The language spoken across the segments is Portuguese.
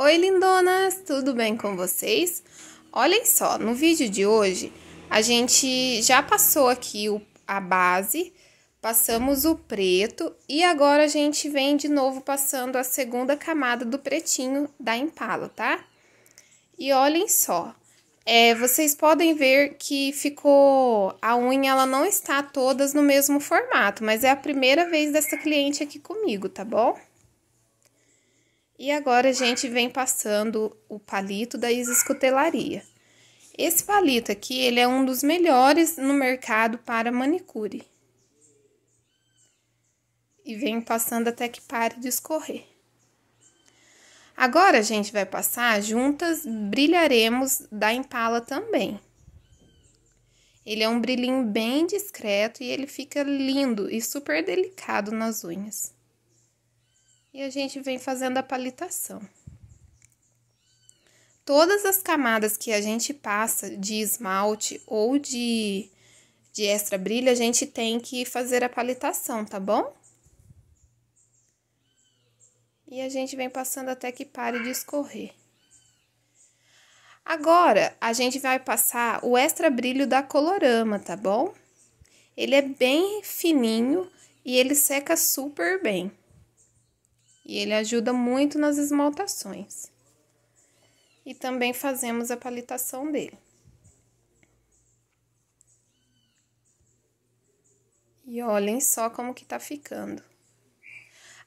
Oi, lindonas, tudo bem com vocês? Olhem só, no vídeo de hoje a gente já passou aqui o, a base, passamos o preto e agora a gente vem de novo passando a segunda camada do pretinho da Impala, tá? E olhem só, é, vocês podem ver que ficou a unha, ela não está todas no mesmo formato, mas é a primeira vez dessa cliente aqui comigo, tá bom? E agora a gente vem passando o palito da Isis Cutelaria. Esse palito aqui, ele é um dos melhores no mercado para manicure. E vem passando até que pare de escorrer. Agora a gente vai passar juntas brilharemos da Impala também. Ele é um brilhinho bem discreto e ele fica lindo e super delicado nas unhas e a gente vem fazendo a palitação. Todas as camadas que a gente passa de esmalte ou de, de extra brilho, a gente tem que fazer a palitação, tá bom? E a gente vem passando até que pare de escorrer. Agora, a gente vai passar o extra brilho da Colorama, tá bom? Ele é bem fininho e ele seca super bem e ele ajuda muito nas esmaltações. E também fazemos a palitação dele. E olhem só como que tá ficando.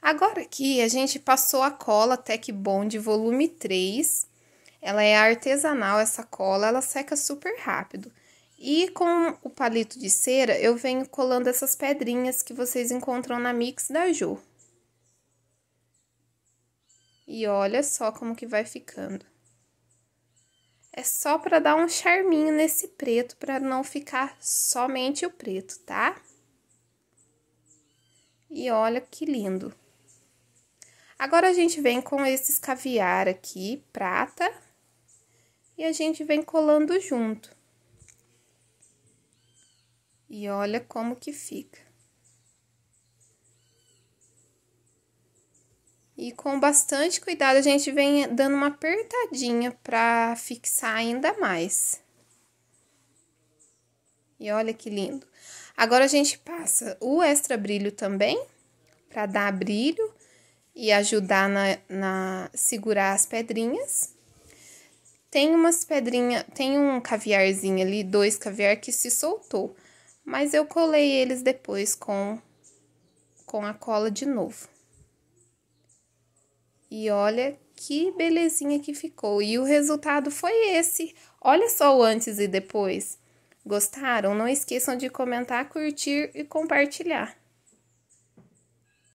Agora aqui a gente passou a cola Tec Bond volume 3. Ela é artesanal essa cola, ela seca super rápido. E com o palito de cera eu venho colando essas pedrinhas que vocês encontram na mix da Jo. E olha só como que vai ficando. É só para dar um charminho nesse preto, para não ficar somente o preto, tá? E olha que lindo. Agora, a gente vem com esses caviar aqui, prata, e a gente vem colando junto. E olha como que fica. E com bastante cuidado, a gente vem dando uma apertadinha para fixar ainda mais. E olha que lindo. Agora, a gente passa o extra brilho também, para dar brilho e ajudar na, na segurar as pedrinhas. Tem umas pedrinhas, tem um caviarzinho ali, dois caviar que se soltou. Mas eu colei eles depois com, com a cola de novo. E olha que belezinha que ficou. E o resultado foi esse. Olha só o antes e depois. Gostaram? Não esqueçam de comentar, curtir e compartilhar.